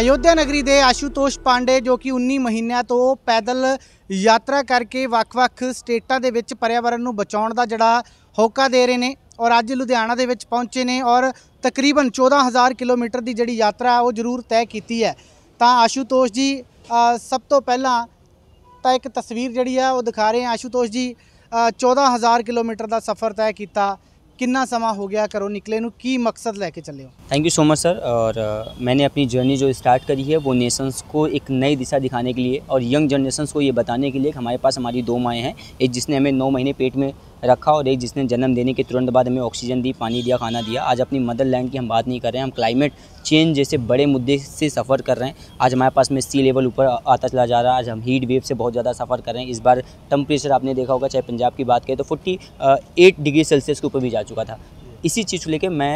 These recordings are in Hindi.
ਅਯੋਧਿਆ ਨਗਰੀ ਦੇ ਆਸ਼ੂਤੋਸ਼ ਪਾਂਡੇ ਜੋ ਕਿ 19 ਮਹੀਨਿਆਂ ਤੋਂ ਪੈਦਲ ਯਾਤਰਾ ਕਰਕੇ ਵੱਖ-ਵੱਖ ਸਟੇਟਾਂ ਦੇ ਵਿੱਚ ਪਰਿਆਵਰਣ ਨੂੰ ਬਚਾਉਣ ਦਾ ਜਿਹੜਾ ਹੋਕਾ ਦੇ ਰਹੇ ਨੇ ਔਰ ਅੱਜ ਲੁਧਿਆਣਾ ਦੇ ਵਿੱਚ ਪਹੁੰਚੇ ਨੇ ਔਰ ਤਕਰੀਬਨ 14000 ਕਿਲੋਮੀਟਰ ਦੀ ਜਿਹੜੀ ਯਾਤਰਾ ਉਹ ਜ਼ਰੂਰ ਤੈਅ ਕੀਤੀ ਹੈ ਤਾਂ ਆਸ਼ੂਤੋਸ਼ ਜੀ ਸਭ ਤੋਂ ਪਹਿਲਾਂ ਤਾਂ ਇੱਕ ਤਸਵੀਰ ਜਿਹੜੀ ਆ ਉਹ ਦਿਖਾ ਰਹੇ ਆ ਆਸ਼ੂਤੋਸ਼ ਜੀ 14000 ਕਿਲੋਮੀਟਰ ਦਾ ਸਫ਼ਰ ਤੈਅ ਕੀਤਾ ਕਿੰਨਾ समा हो गया करो निकले नु की मकसद लेके चले हो thank you so much sir और मैंने अपनी जर्नी जो स्टार्ट करी है वो नेशंस को एक नई दिशा दिखाने के लिए और यंग जनरेशंस को ये बताने के लिए कि हमारे पास हमारी दो माएँ हैं एक जिसने हमें नौ महीने पेट में रखा और एक जिसने जन्म देने के तुरंत बाद हमें ऑक्सीजन दी पानी दिया खाना दिया आज अपनी मदर लैंड की हम बात नहीं कर रहे हैं हम क्लाइमेट चेंज जैसे बड़े मुद्दे से सफ़र कर रहे हैं आज हमारे पास में सी लेवल ऊपर आता चला जा रहा है आज हम हीट वेव से बहुत ज़्यादा सफ़र कर रहे हैं इस बार टेम्परेचर आपने देखा होगा चाहे पंजाब की बात करें तो फोर्टी एट डिग्री सेल्सियस के ऊपर भी जा चुका था इसी चीज़ को लेकर मैं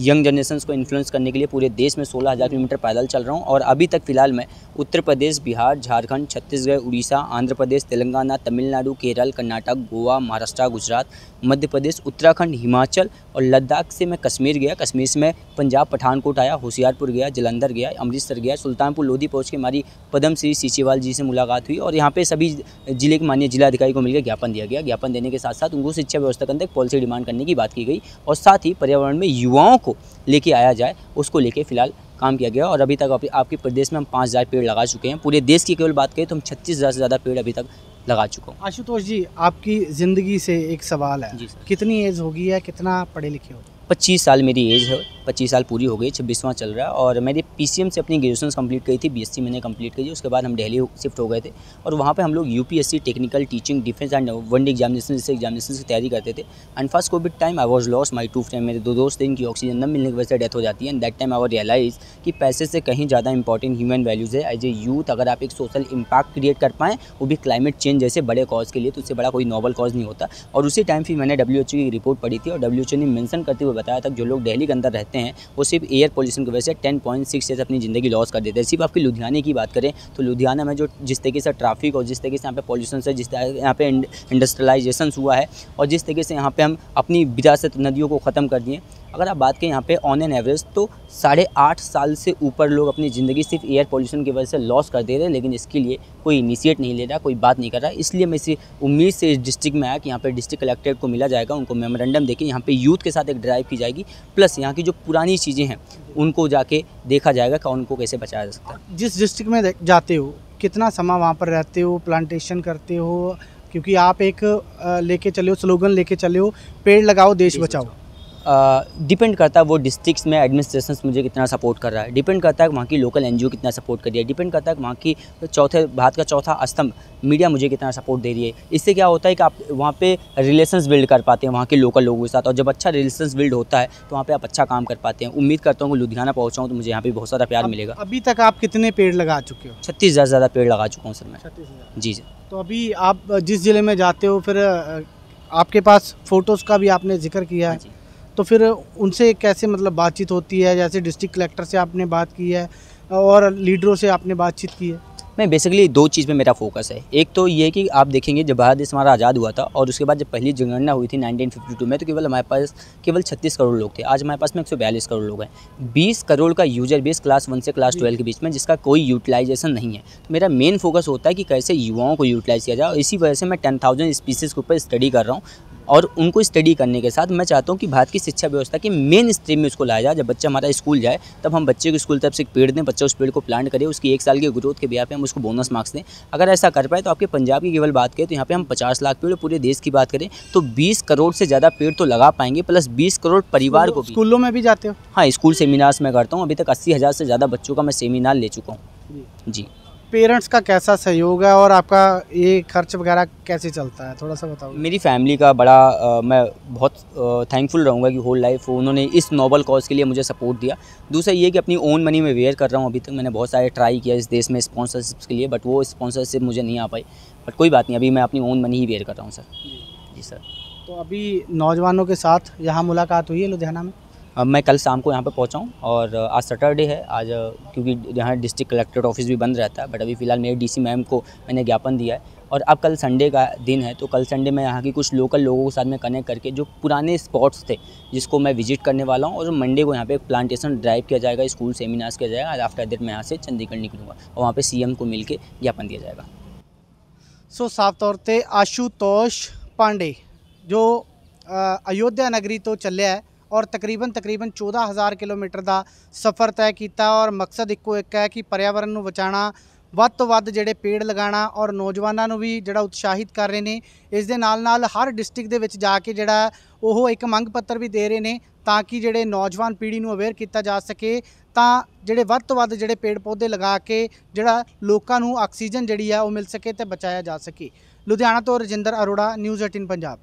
यंग जनरेशन को इन्फ्लुएंस करने के लिए पूरे देश में सोलह हज़ार किलोमीटर पैदल चल रहा हूँ और अभी तक फ़िलहाल मैं उत्तर प्रदेश बिहार झारखंड छत्तीसगढ़ उड़ीसा आंध्र प्रदेश तेलंगाना तमिलनाडु केरल कर्नाटक गोवा महाराष्ट्र गुजरात मध्य प्रदेश उत्तराखंड हिमाचल और लद्दाख से मैं कश्मीर गया कश्मीर से मैं पंजाब पठानकोट आया होशियारपुर गया जलंधर गया अमृतसर गया सुल्तानपुर लोधी पहुँच के हमारी पदम श्री सीचेवाल जी से मुलाकात हुई और यहाँ पर सभी जिले के मान्य जिलाधिकारी को मिलकर ज्ञापन दिया गया ज्ञापन देने के साथ साथ उनको शिक्षा व्यवस्था के अंदर पॉलिसी डिमांड करने की बात की गई और साथ ही पर्यावरण में युवाओं को लेके आया जाए उसको लेके फिलहाल काम किया गया और अभी तक आपके प्रदेश में हम पाँच हज़ार पेड़ लगा चुके हैं पूरे देश की केवल बात करें तो हम छत्तीस हज़ार से ज़्यादा पेड़ अभी तक लगा चुका हूँ आशुतोष जी आपकी ज़िंदगी से एक सवाल है कितनी एज होगी या कितना पढ़े लिखे हो पच्चीस साल मेरी एज है पच्चीस साल पूरी हो गई छब्बीसवां चल रहा है और मैंने पी से अपनी ग्रेजुएशन कंप्लीट की थी बी मैंने कंप्लीट की उसके बाद हम डेली शिफ्ट हो गए थे और वहाँ पे हम लोग you technical teaching defence and one day examination जैसे एग्जामिनेशन की तैयारी करते थे and first covid time I was loss my two friend मेरे दो दोस्त थे इनकी ऑक्सीजन न मिलने की वजह से डेथ हो जाती है and that time I realise कि पैसे से कहीं ज़्यादा इंपॉर्टेंट ह्यूमन वैल्यूज़ है एज ए यूथ अगर आप एक सोशल इम्पैक्ट क्रिएट कर पाएँ वो भी क्लाइमेट चेंज जैसे बड़े कॉज के लिए तो उससे बड़ा कोई नॉबल कॉज नहीं होता और उसी टाइम फिर मैंने डब्ल्यू की रिपोर्ट पढ़ी थी और डब्ल्यू ने मैंसन करते हुए में बताया था जो लोग दिल्ली के अंदर रहते हैं वो सिर्फ एयर पोल्यूशन की वजह से टेन पॉइंट सिक्स से अपनी ज़िंदगी लॉस कर देते हैं सिर्फ आपकी लुधियाने की बात करें तो लुधियाना में जो जिस तरीके से ट्राफिक और जिस तरीके से यहाँ पे पॉल्यूशन से जिस यहाँ पे इंडस्ट्रलाइजेशन हुआ है और जिस तरीके से यहाँ पर हम अपनी विरासत नदियों को ख़त्म कर दिए अगर आप बात करें यहाँ पे ऑन एन एवरेज तो साढ़े आठ साल से ऊपर लोग अपनी ज़िंदगी सिर्फ एयर पोल्यूशन की वजह से लॉस कर दे रहे हैं लेकिन इसके लिए कोई इनिशिएट नहीं ले रहा कोई बात नहीं कर रहा इसलिए मैं इसी उम्मीद से इस डिस्ट्रिक्ट में आया कि यहाँ पर डिस्ट्रिक्ट कलेक्ट्रेट को मिला जाएगा उनको मेमोरेंडम देखें यहाँ पर यूथ के साथ एक ड्राइव की जाएगी प्लस यहाँ की जो पुरानी चीज़ें हैं उनको जाके देखा जाएगा कि उनको कैसे बचाया जा सकता है जिस डिस्ट्रिक्ट में जाते हो कितना समय वहाँ पर रहते हो प्लांटेशन करते हो क्योंकि आप एक लेके चले हो स्लोगन लेके चले हो पेड़ लगाओ देश, देश बचाओ डिपेंड करता है वो डिस्ट्रिक्स में एडमिनिस्ट्रेशन मुझे कितना सपोर्ट कर रहा है डिपेंड करता है वहाँ की लोकल एनजीओ कितना सपोर्ट कर रही है डिपेंड करता है वहाँ की चौथे भारत का चौथा स्तंभ मीडिया मुझे कितना सपोर्ट दे रही है इससे क्या होता है कि आप वहाँ पे रिलेशंस बिल्ड कर पाते हैं वहाँ के लोकल लोगों के साथ और जब अच्छा रिलेशंस बिल्ड होता है तो वहाँ पे आप अच्छा काम कर पाते हैं उम्मीद करता हूँ लुधियाना पहुँचाऊँ तो मुझे यहाँ पे बहुत सारा प्यार मिलेगा अभी तक आप कितने पेड़ लगा चुके हो छत्तीस हज़ार ज़्यादा पेड़ लगा चुका हूँ सर मैं जी सर तो अभी आप जिस ज़िले में जाते हो फिर आपके पास फ़ोटोज़ का भी आपने जिक्र किया है हाँ तो फिर उनसे कैसे मतलब बातचीत होती है जैसे डिस्ट्रिक्ट कलेक्टर से आपने बात की है और लीडरों से आपने बातचीत की है मैं बेसिकली दो चीज़ पे मेरा फोकस है एक तो ये कि आप देखेंगे जब भारत देश हमारा आज़ाद हुआ था और उसके बाद जब पहली जनगणना हुई थी 1952 में तो केवल हमारे पास केवल 36 करोड़ लोग थे आज हमारे पास में एक करोड़ लोग हैं 20 करोड़ का यूजर बेस क्लास वन से क्लास ट्वेल्व के बीच में जिसका कोई यूटिलाइजेशन नहीं है तो मेरा मेन फोकस होता है कि कैसे युवाओं को यूटिलाइज़ किया जाए और इसी वजह से मैं टेन थाउजेंड स्पीसीज़ के ऊपर स्टडी कर रहा हूँ और उनको स्टडी करने के साथ मैं चाहता हूँ कि भारत की शिक्षा व्यवस्था के मेन स्ट्रीम में उसको लाया जाए जब बच्चा हमारा स्कूल जाए तब हम बच्चे को स्कूल तरफ से एक पेड़ दें बच्चा उस पेड़ को प्लांट करें उसकी एक साल के ग्रोथ के ब्याह पे हम उसको बोनस मार्क्स दें अगर ऐसा कर पाए तो आपके पंजाब की केवल बात करें तो यहाँ पर हम पचास लाख पेड़ पूरे देश की बात करें तो बीस करोड़ से ज़्यादा पेड़ तो लगा पाएंगे प्लस बीस करोड़ परिवार तो को स्कूलों में भी जाते हो हाँ स्कूल सेमिनार्स में करता हूँ अभी तक अस्सी से ज़्यादा बच्चों का मैं सेमिनार ले चुका हूँ जी पेरेंट्स का कैसा सहयोग है और आपका ये खर्च वगैरह कैसे चलता है थोड़ा सा बताओ मेरी फैमिली का बड़ा आ, मैं बहुत थैंकफुल रहूँगा कि होल लाइफ उन्होंने इस नोबल कॉज के लिए मुझे सपोर्ट दिया दूसरा ये कि अपनी ओन मनी में वेयर कर रहा हूँ अभी तक मैंने बहुत सारे ट्राई किया इस देश में स्पॉन्सरशिप के लिए बट वो स्पॉन्सरशिप मुझे नहीं आ पाई बट कोई बात नहीं अभी मैं अपनी ओन मनी ही वेयर कर रहा हूँ सर जी सर तो अभी नौजवानों के साथ यहाँ मुलाकात हुई है लुधियाना में अब मैं कल शाम को यहाँ पर पहुँचा हूँ और आज सैटरडे है आज क्योंकि यहाँ डिस्ट्रिक्ट कलेक्ट्रेट ऑफिस भी बंद रहता है बट अभी फ़िलहाल मेरे डीसी मैम को मैंने ज्ञापन दिया है और अब कल संडे का दिन है तो कल संडे मैं यहाँ की कुछ लोकल लोगों के साथ में कनेक्ट करके जो पुराने स्पॉट्स थे जिसको मैं विजिट करने वाला हूँ और मंडे को यहाँ पे प्लांटेशन ड्राइव किया जाएगा स्कूल सेमिनार्स किया जाएगा आफ्टर दैट मैं यहाँ से चंडीगढ़ निकलूँगा और वहाँ पर सी को मिल ज्ञापन दिया जाएगा सो साफ तौर पर आशुतोष पांडे जो अयोध्या नगरी तो चलिया है ਔਰ ਤਕਰੀਬਨ ਤਕਰੀਬਨ 14000 ਕਿਲੋਮੀਟਰ ਦਾ ਸਫ਼ਰ ਤੈਅ ਕੀਤਾ ਔਰ ਮਕਸਦ ਇੱਕੋ ਇੱਕ ਹੈ ਕਿ ਪਰਿਆਵਰਣ ਨੂੰ ਬਚਾਉਣਾ ਵੱਧ ਤੋਂ ਵੱਧ ਜਿਹੜੇ ਪੇੜ ਲਗਾਉਣਾ ਔਰ ਨੌਜਵਾਨਾਂ ਨੂੰ ਵੀ ਜਿਹੜਾ ਉਤਸ਼ਾਹਿਤ ਕਰ ਰਹੇ ਨੇ ਇਸ ਦੇ ਨਾਲ ਨਾਲ ਹਰ ਡਿਸਟ੍ਰਿਕਟ ਦੇ ਵਿੱਚ ਜਾ ਕੇ ਜਿਹੜਾ ਉਹ ਇੱਕ ਮੰਗ ਪੱਤਰ ਵੀ ਦੇ ਰਹੇ ਨੇ ਤਾਂ ਕਿ ਜਿਹੜੇ ਨੌਜਵਾਨ ਪੀੜ੍ਹੀ ਨੂੰ ਅਵੇਅਰ ਕੀਤਾ ਜਾ ਸਕੇ ਤਾਂ ਜਿਹੜੇ ਵੱਧ ਤੋਂ ਵੱਧ ਜਿਹੜੇ ਪੇੜ ਪੌਦੇ ਲਗਾ ਕੇ ਜਿਹੜਾ ਲੋਕਾਂ ਨੂੰ ਆਕਸੀਜਨ ਜਿਹੜੀ ਆ ਉਹ ਮਿਲ ਸਕੇ ਤੇ ਬਚਾਇਆ ਜਾ ਸਕੇ ਲੁਧਿਆਣਾ ਤੋਂ ਰਜਿੰਦਰ ਅਰੋੜਾ ਨਿਊਜ਼ 18 ਪੰਜਾਬ